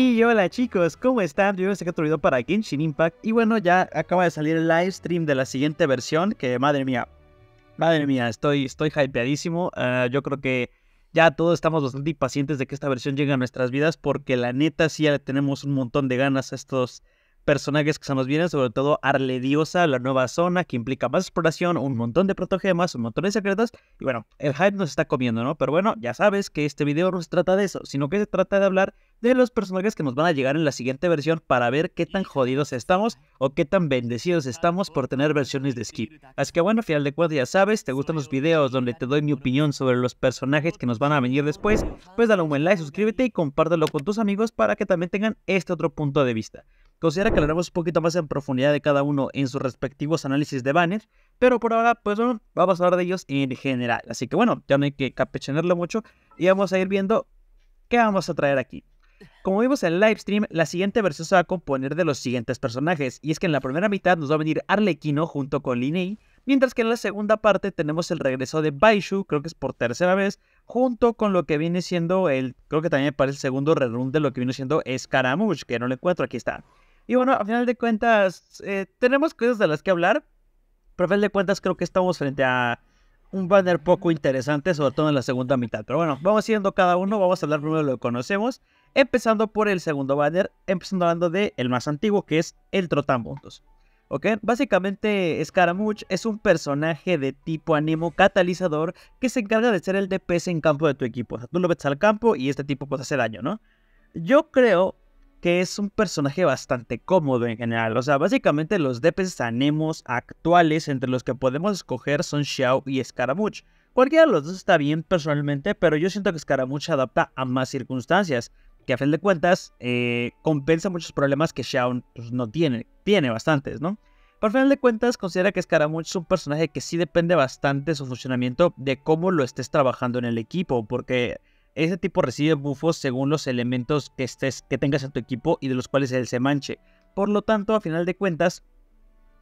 Y hola chicos, ¿cómo están? Yo a otro video para Genshin Impact. Y bueno, ya acaba de salir el live stream de la siguiente versión, que madre mía, madre mía, estoy, estoy hypeadísimo. Ah, yo creo que ya todos estamos bastante impacientes de que esta versión llegue a nuestras vidas, porque la neta sí ya tenemos un montón de ganas a estos personajes que se nos vienen, sobre todo Diosa, la nueva zona, que implica más exploración, un montón de protogemas, un montón de secretos. Y bueno, el hype nos está comiendo, ¿no? Pero bueno, ya sabes que este video no se trata de eso, sino que se trata de hablar de los personajes que nos van a llegar en la siguiente versión para ver qué tan jodidos estamos o qué tan bendecidos estamos por tener versiones de skip. Así que bueno, al final de cuentas ya sabes, te gustan los videos donde te doy mi opinión sobre los personajes que nos van a venir después, pues dale un buen like, suscríbete y compártelo con tus amigos para que también tengan este otro punto de vista. Considera que hablaremos un poquito más en profundidad de cada uno en sus respectivos análisis de banner, pero por ahora, pues bueno, vamos a hablar de ellos en general. Así que bueno, ya no hay que capechanearlo mucho y vamos a ir viendo qué vamos a traer aquí. Como vimos en el live stream, la siguiente versión se va a componer de los siguientes personajes, y es que en la primera mitad nos va a venir Arlequino junto con Linei, mientras que en la segunda parte tenemos el regreso de Baishu, creo que es por tercera vez, junto con lo que viene siendo el, creo que también me parece el segundo rerun de lo que viene siendo Scaramouche, que no lo encuentro, aquí está. Y bueno, a final de cuentas, eh, tenemos cosas de las que hablar, pero a final de cuentas creo que estamos frente a un banner poco interesante, sobre todo en la segunda mitad. Pero bueno, vamos siguiendo cada uno, vamos a hablar primero de lo que conocemos, empezando por el segundo banner, empezando hablando de el más antiguo, que es el Trotamundos. ¿Ok? Básicamente, Scaramouche es un personaje de tipo ánimo catalizador que se encarga de ser el DPS en campo de tu equipo. O sea, tú lo metes al campo y este tipo pues hace daño, ¿no? Yo creo que es un personaje bastante cómodo en general. O sea, básicamente los DPS anemos actuales entre los que podemos escoger son Xiao y Scaramouche. Cualquiera de los dos está bien personalmente, pero yo siento que Scaramouche adapta a más circunstancias, que a fin de cuentas eh, compensa muchos problemas que Xiao pues, no tiene. Tiene bastantes, ¿no? Por fin final de cuentas, considera que Scaramouche es un personaje que sí depende bastante de su funcionamiento, de cómo lo estés trabajando en el equipo, porque ese tipo recibe buffos según los elementos que, estés, que tengas en tu equipo y de los cuales él se manche. Por lo tanto, a final de cuentas,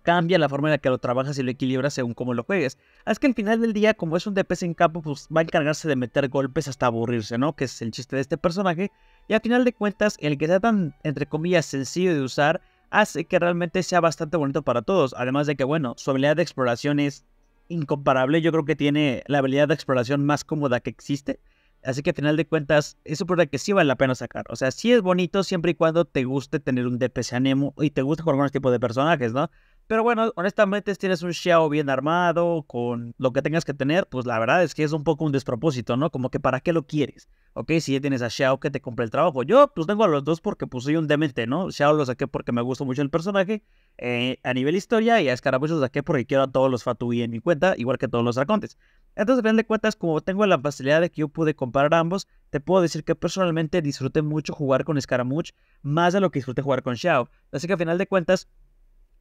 cambia la forma en la que lo trabajas y lo equilibras según cómo lo juegues. Así ah, que al final del día, como es un DPS en campo, pues va a encargarse de meter golpes hasta aburrirse, ¿no? Que es el chiste de este personaje. Y a final de cuentas, el que sea tan, entre comillas, sencillo de usar, hace que realmente sea bastante bonito para todos. Además de que, bueno, su habilidad de exploración es incomparable. Yo creo que tiene la habilidad de exploración más cómoda que existe. Así que al final de cuentas, eso un que sí vale la pena sacar. O sea, sí es bonito siempre y cuando te guste tener un DPC anemo y te guste jugar con este tipo de personajes, ¿no? Pero bueno, honestamente, si tienes un Xiao bien armado, con lo que tengas que tener, pues la verdad es que es un poco un despropósito, ¿no? Como que para qué lo quieres. Ok, si ya tienes a Xiao que te compre el trabajo. Yo pues tengo a los dos porque pues soy un demente, ¿no? Xiao lo saqué porque me gusta mucho el personaje. Eh, a nivel historia y a Scaramouche lo saqué porque quiero a todos los Fatui en mi cuenta, igual que todos los arcontes Entonces, al final de cuentas, como tengo la facilidad de que yo pude comparar ambos, te puedo decir que personalmente disfruté mucho jugar con Scaramouche, más de lo que disfruté jugar con Xiao. Así que al final de cuentas,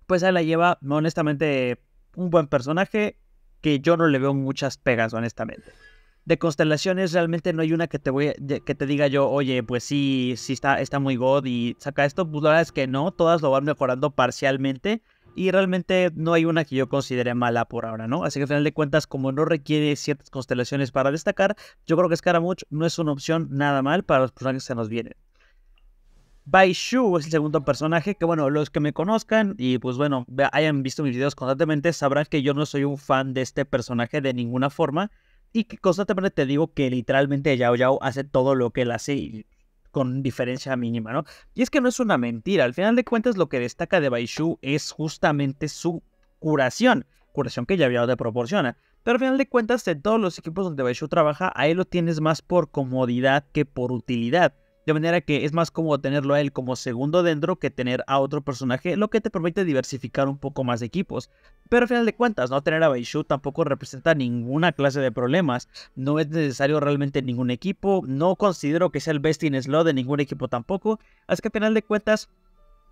pues ahí la lleva, honestamente, un buen personaje que yo no le veo muchas pegas, honestamente. De constelaciones realmente no hay una que te diga yo, oye, pues sí, sí está, está muy god y saca esto, pues la verdad es que no, todas lo van mejorando parcialmente y realmente no hay una que yo considere mala por ahora, ¿no? Así que al final de cuentas, como no requiere ciertas constelaciones para destacar, yo creo que Scaramouche no es una opción nada mal para los personajes que se nos vienen. Baishu es el segundo personaje que, bueno, los que me conozcan y pues bueno, hayan visto mis videos constantemente sabrán que yo no soy un fan de este personaje de ninguna forma y que constantemente te digo que literalmente Yao Yao hace todo lo que él hace con diferencia mínima, ¿no? Y es que no es una mentira, al final de cuentas lo que destaca de Baishu es justamente su curación, curación que Yao Yao te proporciona. Pero al final de cuentas, en todos los equipos donde Baishu trabaja, ahí lo tienes más por comodidad que por utilidad. De manera que es más cómodo tenerlo a él como segundo dentro que tener a otro personaje, lo que te permite diversificar un poco más de equipos. Pero al final de cuentas, no tener a Baishu tampoco representa ninguna clase de problemas. No es necesario realmente ningún equipo. No considero que sea el best in slot de ningún equipo tampoco. Así que al final de cuentas,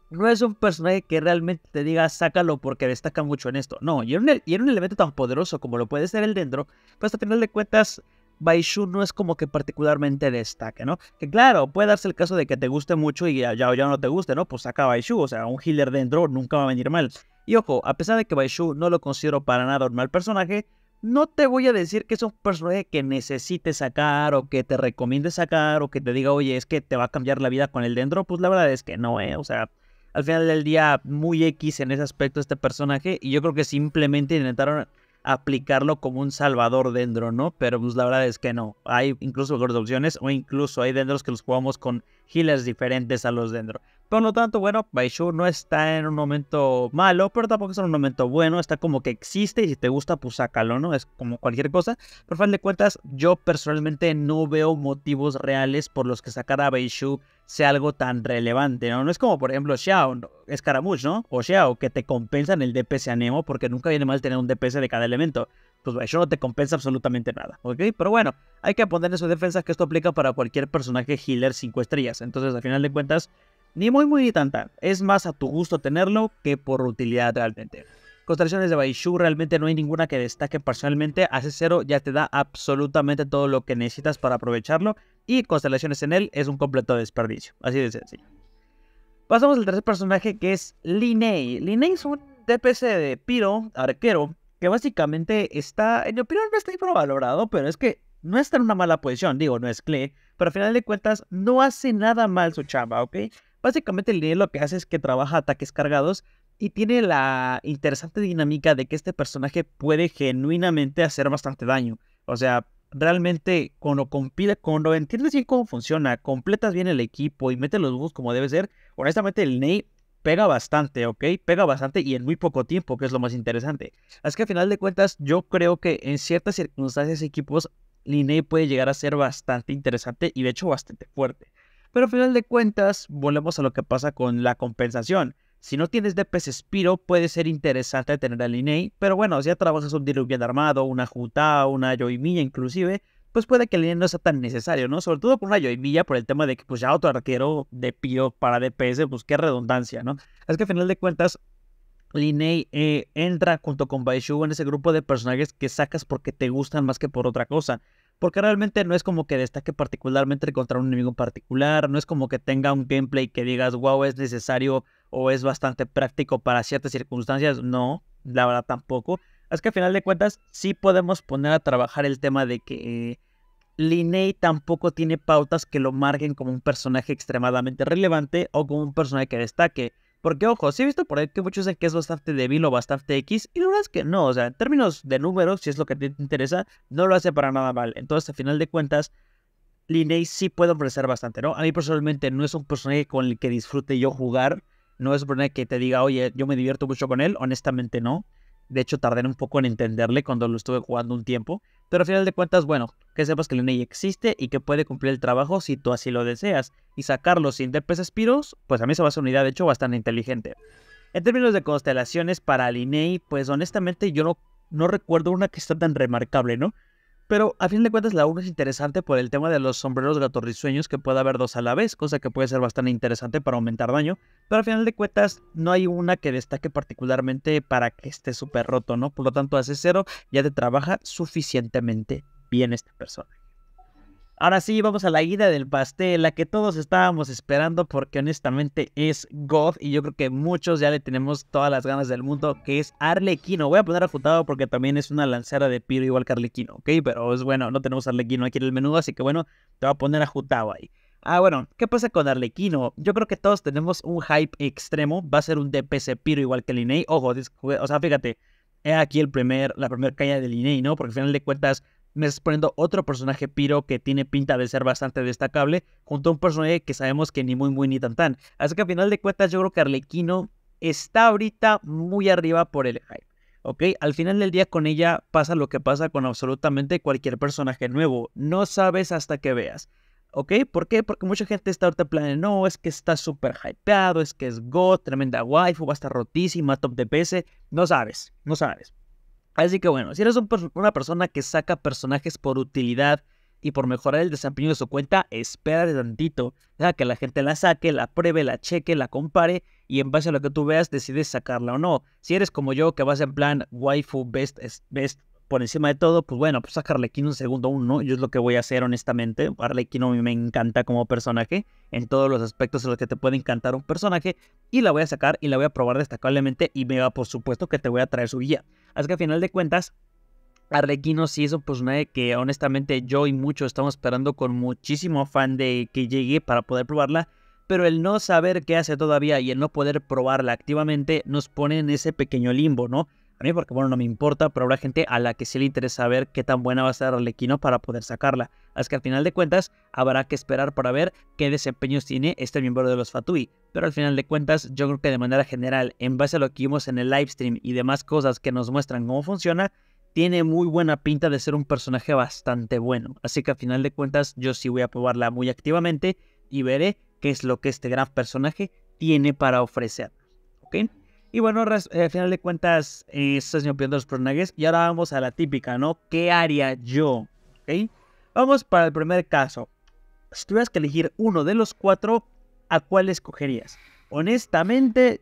no es un personaje que realmente te diga sácalo porque destaca mucho en esto. No, y era e, un, elemento tan poderoso como lo puede ser el dendro, pues al final de cuentas Baishu no es como que particularmente destaque, ¿no? Que claro, puede darse el caso de que te guste mucho y ya, o ya no te guste, ¿no? Pues saca Baishu, o sea, un healer dentro nunca va a venir mal. Y ojo, a pesar de que Baishu no lo considero para nada un mal personaje, no te voy a decir que es un personaje que necesites sacar o que te recomiende sacar o que te diga, oye, es que te va a cambiar la vida con el dendro. Pues la verdad es que no, ¿eh? O sea, al final del día, muy X en ese aspecto este personaje. Y yo creo que simplemente intentaron aplicarlo como un salvador dentro, ¿no? Pero pues la verdad es que no. Hay incluso mejores opciones o incluso hay dendros que los jugamos con healers diferentes a los dendro. Por lo tanto, bueno, Baishu no está en un momento malo, pero tampoco es en un momento bueno. Está como que existe y si te gusta, pues sácalo, ¿no? Es como cualquier cosa. Por fin de cuentas, yo personalmente no veo motivos reales por los que sacar a Baishu sea algo tan relevante, ¿no? No es como, por ejemplo, Xiao, Scaramouche, ¿no? O Xiao, que te compensan el DPS a Nemo porque nunca viene mal tener un DPS de cada elemento. Pues Baishu no te compensa absolutamente nada, ¿ok? Pero bueno, hay que poner en sus defensas que esto aplica para cualquier personaje healer 5 estrellas. Entonces, al final de cuentas, ni muy, muy ni tanta. Es más a tu gusto tenerlo que por utilidad realmente. Constelaciones de Baishu realmente no hay ninguna que destaque personalmente. Hace cero ya te da absolutamente todo lo que necesitas para aprovecharlo y constelaciones en él es un completo desperdicio. Así de sencillo. Pasamos al tercer personaje que es Linei. Linei es un DPC de Piro, arquero, que básicamente está, en mi opinión, no está infravalorado, pero es que no está en una mala posición. Digo, no es Klee, pero al final de cuentas no hace nada mal su chamba, ¿ok? Básicamente Linnei lo que hace es que trabaja ataques cargados y tiene la interesante dinámica de que este personaje puede genuinamente hacer bastante daño. O sea, realmente cuando, compila, cuando entiendes bien cómo funciona, completas bien el equipo y metes los bugs como debe ser, honestamente el Ney pega bastante, ¿ok? Pega bastante y en muy poco tiempo, que es lo más interesante. Así que a final de cuentas, yo creo que en ciertas circunstancias equipos, Ney puede llegar a ser bastante interesante y de hecho bastante fuerte. Pero a final de cuentas, volvemos a lo que pasa con la compensación. Si no tienes DPS Spiro, puede ser interesante tener a Linnei. E pero bueno, si ya trabajas un Diluvian bien armado, una Juta, una Yoimilla, inclusive, pues puede que el e no sea tan necesario, ¿no? Sobre todo por una Yoimilla, por el tema de que pues ya otro arquero de Pio para DPS, pues qué redundancia, ¿no? Es que al final de cuentas, Linei e eh, entra junto con Baishu en ese grupo de personajes que sacas porque te gustan más que por otra cosa porque realmente no es como que destaque particularmente contra un enemigo particular, no es como que tenga un gameplay que digas, wow, es necesario o es bastante práctico para ciertas circunstancias. No, la verdad tampoco. Es que a final de cuentas sí podemos poner a trabajar el tema de que eh, tampoco tiene pautas que lo marquen como un personaje extremadamente relevante o como un personaje que destaque. Porque, ojo, sí he visto por ahí que muchos dicen que es bastante débil o bastante X, y la verdad es que no, o sea, en términos de números, si es lo que te interesa, no lo hace para nada mal. Entonces, a final de cuentas, Linney sí puede ofrecer bastante, ¿no? A mí personalmente no es un personaje con el que disfrute yo jugar, no es Brunet que te diga, oye, yo me divierto mucho con él. Honestamente, no. De hecho, tardé un poco en entenderle cuando lo estuve jugando un tiempo. Pero al final de cuentas, bueno, que sepas que el existe y que puede cumplir el trabajo si tú así lo deseas. Y sacarlo sin DPS Spiros, pues a mí se me hace una idea, de hecho, bastante inteligente. En términos de constelaciones para el pues honestamente yo no, no recuerdo una que está tan remarcable, ¿no? Pero a fin de cuentas la 1 es interesante por el tema de los sombreros gatorrisueños que puede haber dos a la vez, cosa que puede ser bastante interesante para aumentar daño. Pero a final de cuentas no hay una que destaque particularmente para que esté súper roto, ¿no? Por lo tanto hace cero, ya te trabaja suficientemente bien esta persona. Ahora sí, vamos a la guía del pastel, la que todos estábamos esperando porque honestamente es God y yo creo que muchos ya le tenemos todas las ganas del mundo, que es Arlequino. Voy a poner a Jutao porque también es una lancera de Piro igual que Arlequino, ¿ok? Pero es bueno, no tenemos Arlequino aquí en el menú, así que bueno, te voy a poner a Jutao ahí. Ah, bueno, ¿qué pasa con Arlequino? Yo creo que todos tenemos un hype extremo, va a ser un DPS Piro igual que Linei. Ojo, o sea, fíjate, es aquí el primer, la primera caña de Linei, ¿no? Porque al final de cuentas me estás poniendo otro personaje piro que tiene pinta de ser bastante destacable, junto a un personaje que sabemos que ni muy, muy, ni tan tan. Así que a final de cuentas, yo creo que Arlequino está ahorita muy arriba por el hype. ¿ok? Al final del día con ella pasa lo que pasa con absolutamente cualquier personaje nuevo. No sabes hasta que veas. ¿Ok? ¿Por qué? Porque mucha gente está ahorita planeando, no, es que está súper hypeado, es que es God, tremenda waifu, va a estar rotísima, top de PC. No sabes, no sabes. Así que bueno, si eres una persona que saca personajes por utilidad y por mejorar el desempeño de su cuenta, espera de tantito. Deja que la gente la saque, la pruebe, la cheque, la compare y en base a lo que tú veas decides sacarla o no. Si eres como yo que vas en plan waifu best, best por encima de todo, pues bueno, pues a Harlequín un segundo uno, yo es lo que voy a hacer honestamente. Arlequino me encanta como personaje, en todos los aspectos en los que te puede encantar un personaje, y la voy a sacar y la voy a probar destacablemente, y me va por supuesto que te voy a traer su guía. Así que a final de cuentas, Arlequino sí es pues, un personaje que honestamente yo y muchos estamos esperando con muchísimo afán de que llegue para poder probarla, pero el no saber qué hace todavía y el no poder probarla activamente nos pone en ese pequeño limbo, ¿no? porque bueno, no me importa, pero habrá gente a la que sí le interesa ver qué tan buena va a ser Arlequino para poder sacarla. Así que al final de cuentas habrá que esperar para ver qué desempeños tiene este miembro de los Fatui. Pero al final de cuentas yo creo que de manera general, en base a lo que vimos en el livestream y demás cosas que nos muestran cómo funciona, tiene muy buena pinta de ser un personaje bastante bueno. Así que al final de cuentas yo sí voy a probarla muy activamente y veré qué es lo que este gran personaje tiene para ofrecer. ¿Ok? Y bueno, eh, al final de cuentas, esas es mi opinión de los pronagues. Y ahora vamos a la típica, ¿no? ¿Qué haría yo? Vamos para el primer caso. Si tuvieras que elegir uno de los cuatro, ¿a cuál escogerías? Honestamente,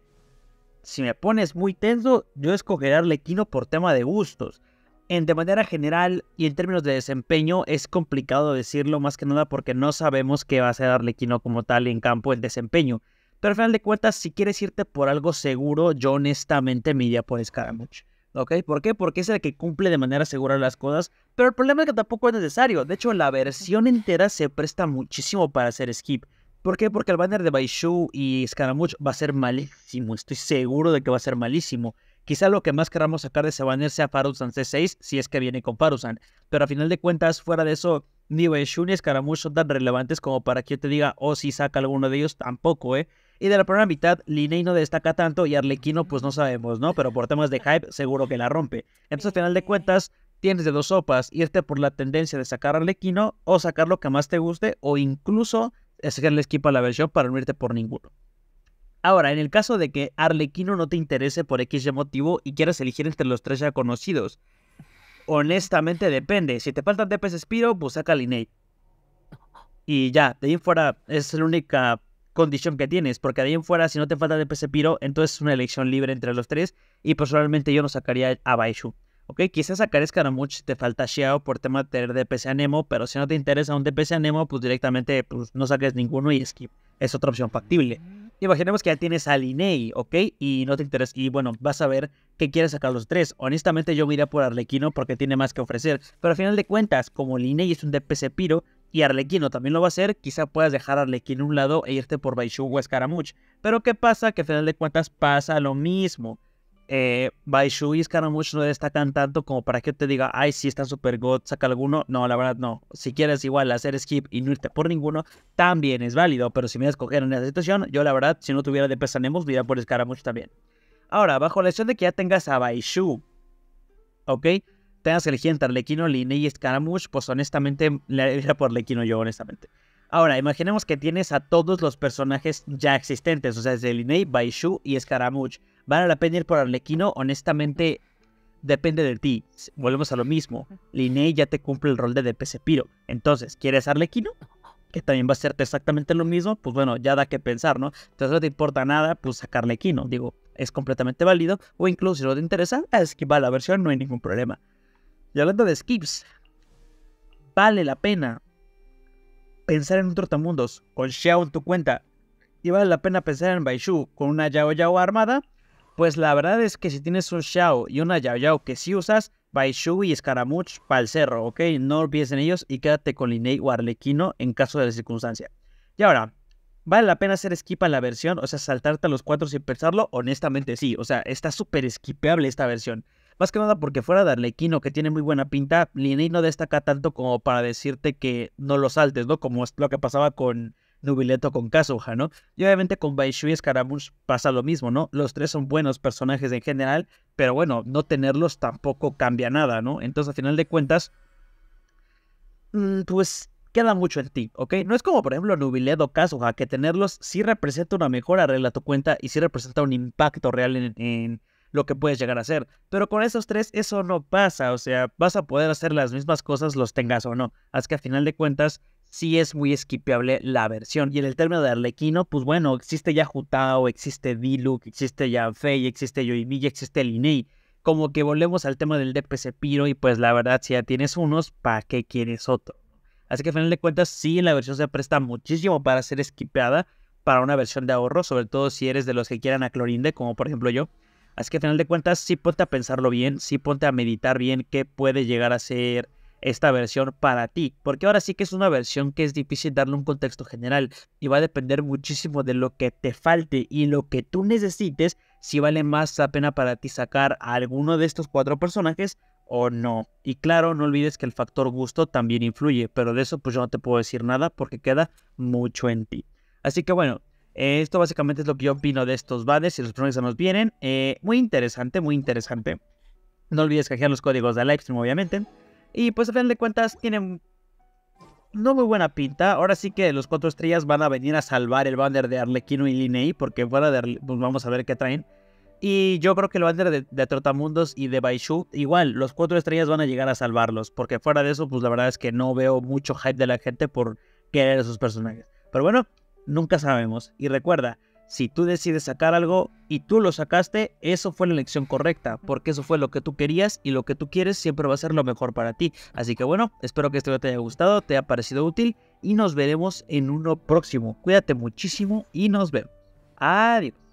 si me pones muy tenso, yo escogería a Lequino por tema de gustos. En, de manera general y en términos de desempeño es complicado decirlo más que nada porque no sabemos qué va a ser Arlequino como tal en campo el desempeño. Pero al final de cuentas, si quieres irte por algo seguro, yo honestamente me iría por Scaramouche. ¿Ok? ¿Por qué? Porque es el que cumple de manera segura las cosas. Pero el problema es que tampoco es necesario. De hecho, la versión entera se presta muchísimo para hacer skip. ¿Por qué? Porque el banner de Baishu y Scaramouche va a ser malísimo. Estoy seguro de que va a ser malísimo. Quizá lo que más queramos sacar de ese banner sea Faruzan C6, si es que viene con Faruzan. Pero a final de cuentas, fuera de eso, ni Baishu ni Scaramouche son tan relevantes como para que yo te diga, oh, si saca alguno de ellos, tampoco, ¿eh? Y de la primera mitad, lineino no destaca tanto y Arlequino pues no sabemos, ¿no? Pero por temas de hype seguro que la rompe. Entonces al final de cuentas, tienes de dos sopas, irte por la tendencia de sacar Arlequino o sacar lo que más te guste o incluso sacarle skip a la versión para no irte por ninguno. Ahora, en el caso de que Arlequino no te interese por X motivo y quieras elegir entre los tres ya conocidos, honestamente depende. Si te faltan DPS Spiro, pues saca a Y ya, de ahí fuera es la única condición que tienes, porque de ahí en fuera, si no te falta DPC Piro, entonces es una elección libre entre los tres, y personalmente yo no sacaría a Baishu. Ok, quizás sacar Escaramuch si te falta Xiao por tema de tener DPC a pero si no te interesa un DPC a pues directamente pues, no saques ninguno y skip. Es otra opción factible. Imaginemos que ya tienes a Linei, ¿ok? Y no te interesa. Y bueno, vas a ver que quieres sacar los tres. Honestamente, yo me iría por Arlequino porque tiene más que ofrecer. Pero al final de cuentas, como Linei es un DPC Piro, y Arlequino también lo va a hacer, quizá puedas dejar a Arlequino a un lado e irte por Baishu o Escaramuch. Pero ¿qué pasa? Que al final de cuentas pasa lo mismo. Eh, Baishu y Escaramuch no destacan tanto como para que te diga, ay, sí, está super god, saca alguno. No, la verdad no. Si quieres igual hacer skip y no irte por ninguno, también es válido. Pero si me escogieron en esa situación, yo la verdad, si no tuviera de pesanemos, iría por Escaramuch también. Ahora, bajo la opción de que ya tengas a Baishu, ¿ok? tengas que elegir entre Arlequino, Line y Scaramouche, pues honestamente le por Arlequino yo, honestamente. Ahora, imaginemos que tienes a todos los personajes ya existentes, o sea, desde Linei, Baishu y Scaramouche. a la pena ir por Arlequino? Honestamente, depende de ti. Volvemos a lo mismo. Linei ya te cumple el rol de DPC Piro. Entonces, ¿quieres Arlequino? Que también va a hacerte exactamente lo mismo. Pues bueno, ya da que pensar, ¿no? Entonces no te importa nada, pues sacarlequino, Digo, es completamente válido. O incluso si no te interesa, esquiva la versión, no hay ningún problema. Y hablando de skips, vale la pena pensar en un trotamundos con Xiao en tu cuenta y vale la pena pensar en Baishu con una Yao Yao armada, pues la verdad es que si tienes un Xiao y una Yao Yao que sí usas, Baishu y Scaramouche para el cerro, ¿ok? No olvides en ellos y quédate con Linei o Arlequino en caso de circunstancia. Y ahora, ¿vale la pena hacer skip a la versión? O sea, saltarte a los cuatro sin pensarlo, honestamente sí. O sea, está súper skipeable esta versión. Más que nada porque fuera de Arlequino, que tiene muy buena pinta, Liney no destaca tanto como para decirte que no lo saltes, ¿no? Como es lo que pasaba con Nubileto con Kazuha, ¿no? Y obviamente con Baishui y Scaramouche pasa lo mismo, ¿no? Los tres son buenos personajes en general, pero bueno, no tenerlos tampoco cambia nada, ¿no? Entonces, al final de cuentas, mm, pues queda mucho en ti, ¿ok? No es como, por ejemplo, Nubileto o Kazuha, que tenerlos sí representa una mejora regla a tu cuenta y sí representa un impacto real en lo que puedes llegar a hacer. Pero con esos tres eso no pasa, o sea, vas a poder hacer las mismas cosas los tengas o no. Así que a final de cuentas sí es muy esquipeable la versión. Y en el término de Arlequino, pues bueno, existe ya Jutao, existe Diluc, existe ya Fei, existe Yoimiya, existe Linei. Como que volvemos al tema del DPC Piro y pues la verdad, si ya tienes unos, ¿para qué quieres otro? Así que a final de cuentas, sí, la versión se presta muchísimo para ser esquipeada para una versión de ahorro, sobre todo si eres de los que quieran a Clorinde, como por ejemplo yo. Así que al final de cuentas, sí ponte a pensarlo bien, sí ponte a meditar bien qué puede llegar a ser esta versión para ti, porque ahora sí que es una versión que es difícil darle un contexto general y va a depender muchísimo de lo que te falte y lo que tú necesites, si vale más la pena para ti sacar a alguno de estos cuatro personajes o no. Y claro, no olvides que el factor gusto también influye, pero de eso pues yo no te puedo decir nada porque queda mucho en ti. Así que bueno, esto básicamente es lo que yo opino de estos banners y los problemas que nos vienen. Eh, muy interesante, muy interesante. No olvides cajear los códigos de Livestream, obviamente. Y pues a final de cuentas tienen no muy buena pinta. Ahora sí que los cuatro estrellas van a venir a salvar el banner de Arlequino y Linei, porque fuera de pues vamos a ver qué traen. Y yo creo que el banner de, de, Trotamundos y de Baishu, igual, los cuatro estrellas van a llegar a salvarlos, porque fuera de eso, pues la verdad es que no veo mucho hype de la gente por querer esos personajes. Pero bueno, nunca sabemos. Y recuerda, si tú decides sacar algo y tú lo sacaste, eso fue la elección correcta, porque eso fue lo que tú querías y lo que tú quieres siempre va a ser lo mejor para ti. Así que bueno, espero que este video te haya gustado, te haya parecido útil y nos veremos en uno próximo. Cuídate muchísimo y nos vemos. Adiós.